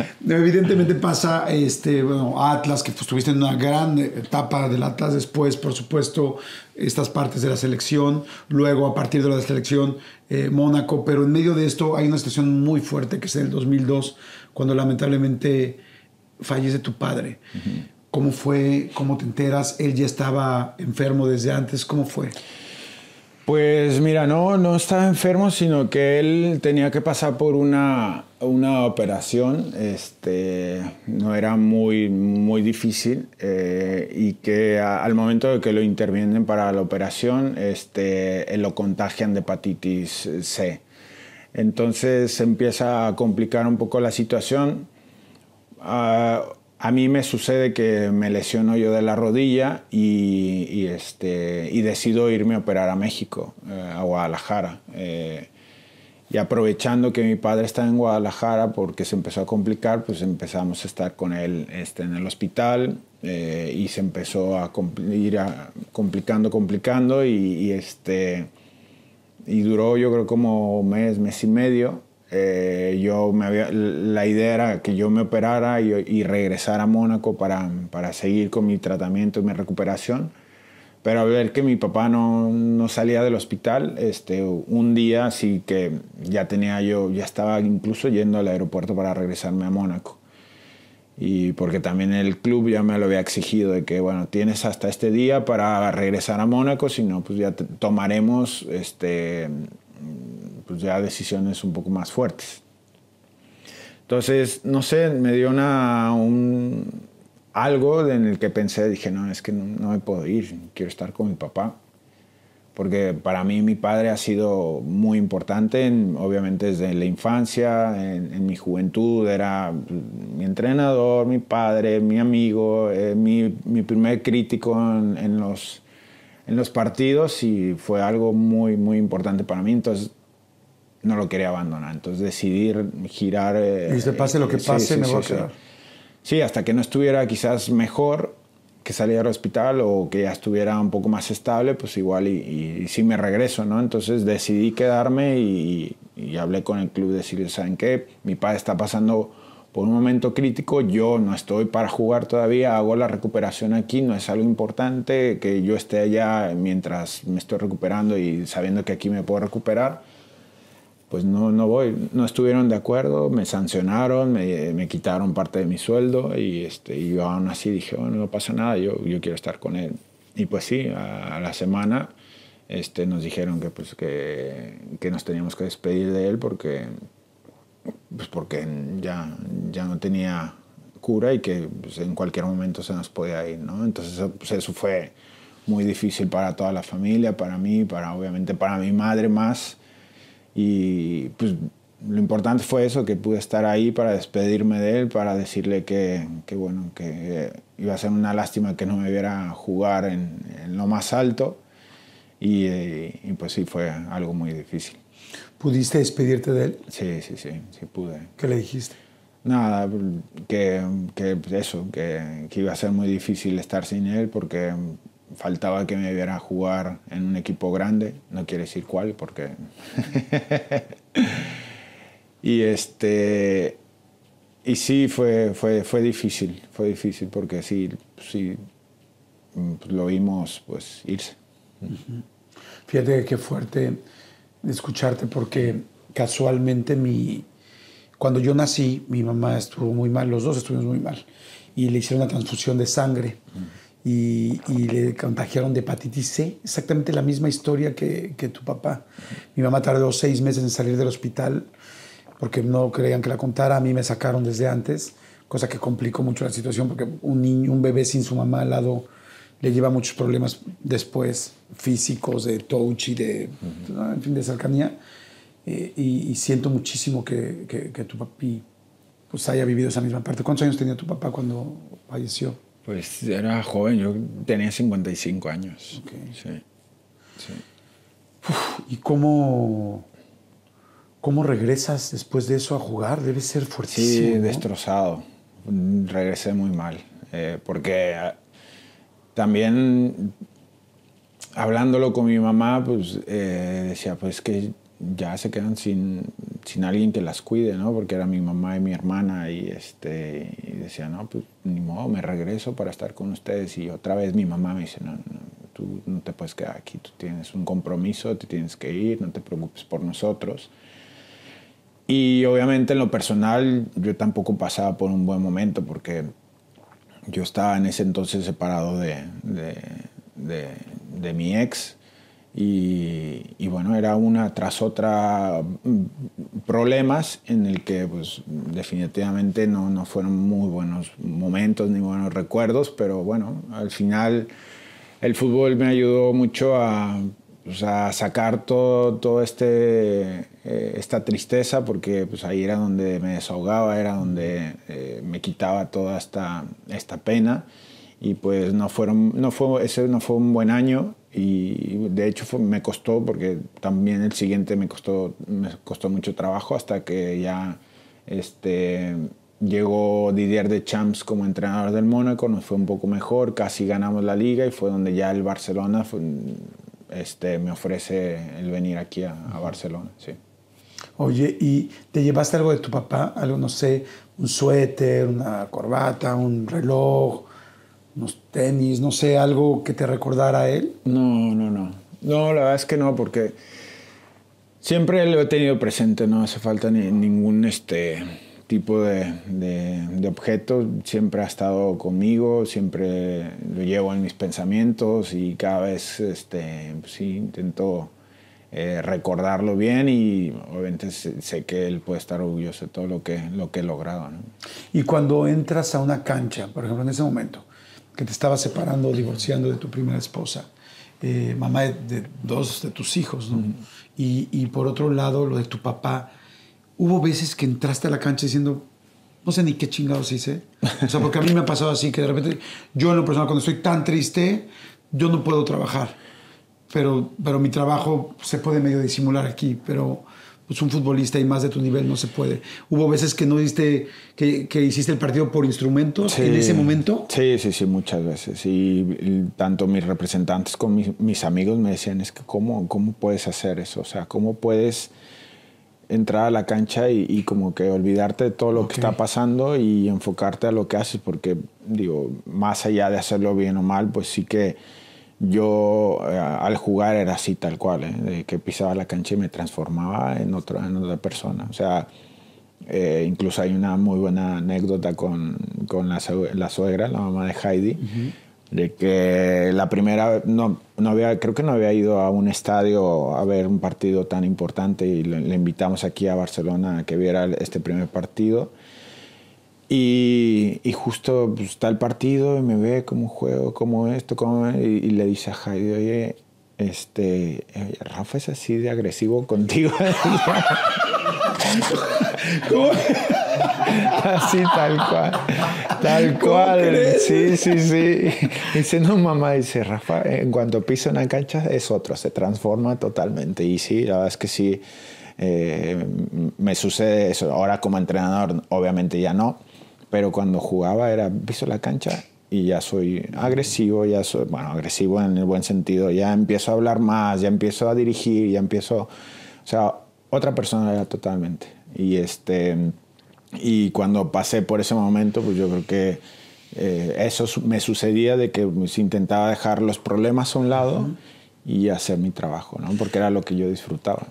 Evidentemente pasa, este, bueno, Atlas, que pues en una gran etapa del Atlas, después, por supuesto, estas partes de la selección, luego a partir de la selección, eh, Mónaco, pero en medio de esto hay una situación muy fuerte que es en el 2002, cuando lamentablemente fallece tu padre. ¿Cómo fue? ¿Cómo te enteras? Él ya estaba enfermo desde antes. ¿Cómo fue? Pues mira, no, no estaba enfermo, sino que él tenía que pasar por una, una operación, este, no era muy, muy difícil, eh, y que al momento de que lo intervienen para la operación, este, eh, lo contagian de hepatitis C. Entonces empieza a complicar un poco la situación. Ah, a mí me sucede que me lesiono yo de la rodilla y, este, y decido irme a operar a México, eh, a Guadalajara. Eh, y aprovechando que mi padre está en Guadalajara porque se empezó a complicar, pues empezamos a estar con él este, en el hospital eh, y se empezó a ir complicando, complicando y, este, y duró yo creo como mes, mes y medio eh, yo me había, la idea era que yo me operara y, y regresara a Mónaco para, para, seguir con mi tratamiento y mi recuperación. Pero al ver que mi papá no, no, salía del hospital, este, un día sí que ya tenía yo, ya estaba incluso yendo al aeropuerto para regresarme a Mónaco. Y porque también el club ya me lo había exigido de que, bueno, tienes hasta este día para regresar a Mónaco, si no, pues ya tomaremos este, pues ya decisiones un poco más fuertes. Entonces, no sé, me dio una, un, algo en el que pensé, dije, no, es que no, me puedo ir, quiero estar con mi papá. Porque para mí mi padre ha sido muy importante, obviamente desde la infancia, en, mi juventud, era mi entrenador, mi padre, mi amigo, eh, mi, mi, primer crítico en, en, los, en los partidos y fue algo muy, muy importante para mí. Entonces no lo quería abandonar. Entonces decidí girar. y se pase lo que eh, pase, sí, me voy a quedar. Sí. hasta que no estuviera quizás mejor que saliera al hospital o que ya estuviera un poco más estable, pues igual y, y, sí me regreso, ¿no? Entonces decidí quedarme y, hablé con el club, de decirles, ¿saben qué? Mi padre está pasando por un momento crítico, yo no estoy para jugar todavía, hago la recuperación aquí, no es algo importante que yo esté allá mientras me estoy recuperando y sabiendo que aquí me puedo recuperar pues no, no voy. No estuvieron de acuerdo, me sancionaron, me, quitaron parte de mi sueldo y, este, yo aún así dije, bueno, no pasa nada, yo, quiero estar con él. Y pues sí, a, la semana este, nos dijeron que, pues, que, nos teníamos que despedir de él porque, pues porque ya, ya no tenía cura y que pues, en cualquier momento se nos podía ir. Entonces eso, pues, eso fue muy difícil para toda la familia, para mí, para obviamente para mi madre más y pues lo importante fue eso, que pude estar ahí para despedirme de él, para decirle que, que bueno, que iba a ser una lástima que no me viera jugar en, lo más alto. Y, eh, y, pues sí, fue algo muy difícil. ¿Pudiste despedirte de él? Sí, sí, sí, sí pude. ¿Qué le dijiste? Nada, que, que eso, que, que iba a ser muy difícil estar sin él porque faltaba que me vieran jugar en un equipo grande, no quiere decir cuál, porque... y este... Y sí, fue, fue, fue difícil, fue difícil porque sí, sí pues, lo vimos pues irse. Fíjate qué fuerte escucharte porque casualmente mi, cuando yo nací, mi mamá estuvo muy mal, los dos estuvimos muy mal, y le hicieron una transfusión de sangre y, le contagiaron de hepatitis C, exactamente la misma historia que, tu papá. Mi mamá tardó seis meses en salir del hospital porque no creían que la contara, a mí me sacaron desde antes, cosa que complicó mucho la situación porque un niño, un bebé sin su mamá al lado le lleva muchos problemas después físicos, de touch y de, fin, de cercanía. Eh, y, siento muchísimo que, tu papi pues, haya vivido esa misma parte. ¿Cuántos años tenía tu papá cuando falleció? Pues era joven, yo tenía 55 años. ¿Y cómo, cómo regresas después de eso a jugar? Debe ser fuertísimo. Sí, destrozado. Regresé muy mal. Eh, porque ah, también hablándolo con mi mamá, pues eh, decía, pues que ya se quedan sin, sin alguien que las cuide, ¿no? Porque era mi mamá y mi hermana y, este, decía, no, pues ni modo, me regreso para estar con ustedes. Y otra vez mi mamá me dice, no, tú no te puedes quedar aquí, tú tienes un compromiso, te tienes que ir, no te preocupes por nosotros. Y obviamente en lo personal yo tampoco pasaba por un buen momento porque yo estaba en ese entonces separado de, de, de, de mi ex y, bueno, era una tras otra mm, problemas en el que pues definitivamente no, no, fueron muy buenos momentos ni buenos recuerdos, pero bueno, al final el fútbol me ayudó mucho a, pues, a sacar todo, este, eh, esta tristeza porque pues ahí era donde me desahogaba, era donde eh, me quitaba toda esta, esta pena y pues no, fueron, no, fue, ese no fue un buen año y de hecho me costó porque también el siguiente me costó me costó mucho trabajo hasta que ya este llegó Didier de Champs como entrenador del Mónaco nos fue un poco mejor casi ganamos la liga y fue donde ya el Barcelona este me ofrece el venir aquí a, a Barcelona sí Oye, ¿y te llevaste algo de tu papá? Algo, no sé, un suéter, una corbata, un reloj, unos tenis, no sé, algo que te recordara a él? No, no, no. No, la verdad es que no, porque siempre lo he tenido presente, no hace falta ningún este, tipo de, de, objeto, siempre ha estado conmigo, siempre lo llevo en mis pensamientos y cada vez este, pues sí, intento eh, recordarlo bien y obviamente sé que él puede estar orgulloso de todo lo que, lo que he logrado. Y cuando entras a una cancha, por ejemplo en ese momento, que te estabas separando o divorciando de tu primera esposa, eh, mamá de, dos de tus hijos, ¿no? y, y, por otro lado, lo de tu papá. Hubo veces que entraste a la cancha diciendo, no sé ni qué chingados hice. O sea, porque a mí me ha pasado así, que de repente, yo en lo personal, cuando estoy tan triste, yo no puedo trabajar. Pero, pero mi trabajo se puede medio disimular aquí, pero pues, un futbolista y más de tu nivel no se puede. Hubo veces que no diste, que, hiciste el partido por instrumentos en ese momento. Sí, sí, sí, muchas veces. Y, tanto mis representantes como mis, amigos me decían, es que cómo, cómo puedes hacer eso, o sea, cómo puedes entrar a la cancha y, como que olvidarte de todo lo que está pasando y enfocarte a lo que haces, porque digo, más allá de hacerlo bien o mal, pues sí que yo eh, al jugar era así tal cual, eh, que pisaba la cancha y me transformaba en, otra persona. O sea, eh, incluso hay una muy buena anécdota con, la, suegra, la mamá de Heidi, de que la primera, no, no había, creo que no había ido a un estadio a ver un partido tan importante y le, le invitamos aquí a Barcelona a que viera este primer partido y, justo está pues, el partido y me ve como juego, como esto, como... Y, le dice a Jairo, oye, este, eh, Rafa es así de agresivo contigo. así tal cual. Tal cual. Sí, sí, sí. Dice, no, mamá, dice Rafa, en cuanto pisa una cancha es otro, se transforma totalmente. Y sí, la verdad es que sí, eh, me sucede eso. Ahora como entrenador, obviamente ya no pero cuando jugaba era piso la cancha y ya soy agresivo, ya soy, bueno, agresivo en el buen sentido, ya empiezo a hablar más, ya empiezo a dirigir, ya empiezo, o sea, otra persona era totalmente. Y este y cuando pasé por ese momento, pues yo creo que eh, eso me sucedía de que pues, intentaba dejar los problemas a un lado y hacer mi trabajo, ¿no? Porque era lo que yo disfrutaba.